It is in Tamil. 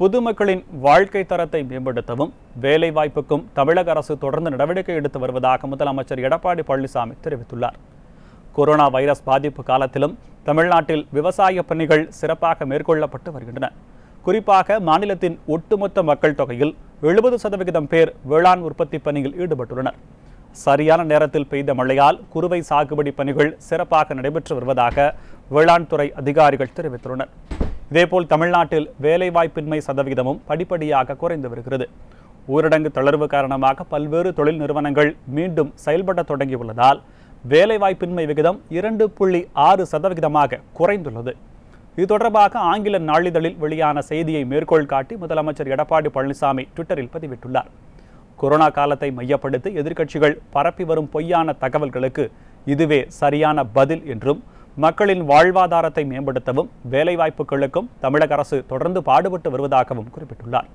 பொதுமக்களின் வாழ்க்கை தரத்தை மேம்படுத்தவும் வேலைவாய்ப்புக்கும் தமிழக அரசு தொடர்ந்து நடவடிக்கை எடுத்து வருவதாக முதலமைச்சர் எடப்பாடி பழனிசாமி தெரிவித்துள்ளார் கொரோனா வைரஸ் பாதிப்பு காலத்திலும் தமிழ்நாட்டில் விவசாய பணிகள் சிறப்பாக மேற்கொள்ளப்பட்டு வருகின்றன குறிப்பாக மாநிலத்தின் ஒட்டுமொத்த மக்கள் தொகையில் எழுபது சதவிகிதம் பேர் வேளாண் உற்பத்தி பணியில் ஈடுபட்டுள்ளனர் சரியான நேரத்தில் பெய்த மழையால் குறுவை சாகுபடி பணிகள் சிறப்பாக நடைபெற்று வருவதாக வேளாண் துறை அதிகாரிகள் தெரிவித்துள்ளனர் இதேபோல் தமிழ்நாட்டில் வேலைவாய்ப்பின்மை சதவிகிதமும் படிப்படியாக குறைந்து வருகிறது ஊரடங்கு தளர்வு காரணமாக பல்வேறு தொழில் நிறுவனங்கள் மீண்டும் செயல்பட தொடங்கியுள்ளதால் வேலைவாய்ப்பின்மை விகிதம் இரண்டு புள்ளி ஆறு சதவிகிதமாக குறைந்துள்ளது இது தொடர்பாக ஆங்கில நாளிதழில் வெளியான செய்தியை மேற்கோள் காட்டி முதலமைச்சர் எடப்பாடி பழனிசாமி ட்விட்டரில் பதிவிட்டுள்ளார் கொரோனா காலத்தை மையப்படுத்தி எதிர்க்கட்சிகள் பரப்பி வரும் பொய்யான தகவல்களுக்கு இதுவே சரியான பதில் என்றும் மக்களின் வாழ்வாதாரத்தை மேம்படுத்தவும் வேலைவாய்ப்புகளுக்கும் தமிழக அரசு தொடர்ந்து பாடுபட்டு வருவதாகவும் குறிப்பிட்டுள்ளார்